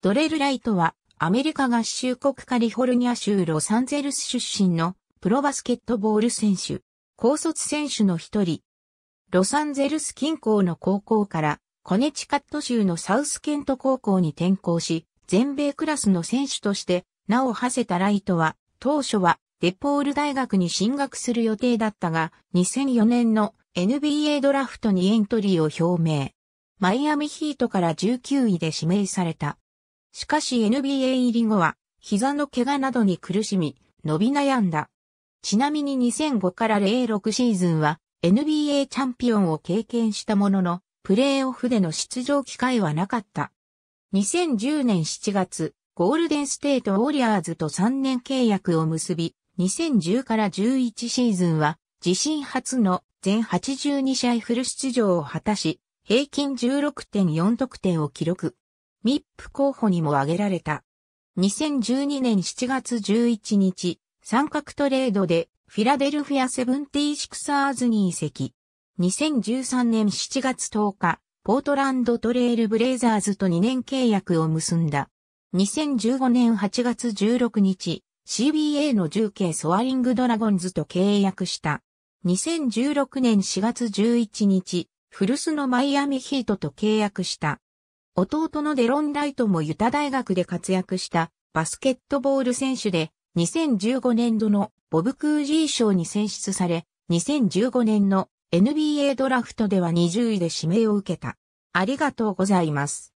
ドレル・ライトは、アメリカ合衆国カリフォルニア州ロサンゼルス出身のプロバスケットボール選手、高卒選手の一人。ロサンゼルス近郊の高校からコネチカット州のサウスケント高校に転校し、全米クラスの選手として名を馳せたライトは、当初はデポール大学に進学する予定だったが、2004年の NBA ドラフトにエントリーを表明。マイアミヒートから19位で指名された。しかし NBA 入り後は、膝の怪我などに苦しみ、伸び悩んだ。ちなみに2005から06シーズンは NBA チャンピオンを経験したものの、プレーオフでの出場機会はなかった。2010年7月、ゴールデンステートウォリアーズと3年契約を結び、2010から11シーズンは自身初の全82試合フル出場を果たし、平均16.4得点を記録。ミップ候補にも挙げられた。2012年7月11日、三角トレードでフィラデルフィアセブンティーシクサーズに移籍。2013年7月10日、ポートランドトレイルブレイザーズと2年契約を結んだ。2015年8月16日、CBA の重慶ソアリングドラゴンズと契約した。2016年4月11日、フルスのマイアミヒートと契約した。弟のデロン・ライトもユタ大学で活躍したバスケットボール選手で、2015年度のボブ・クージー賞に選出され、2015年の NBA ドラフトでは20位で指名を受けた。ありがとうございます。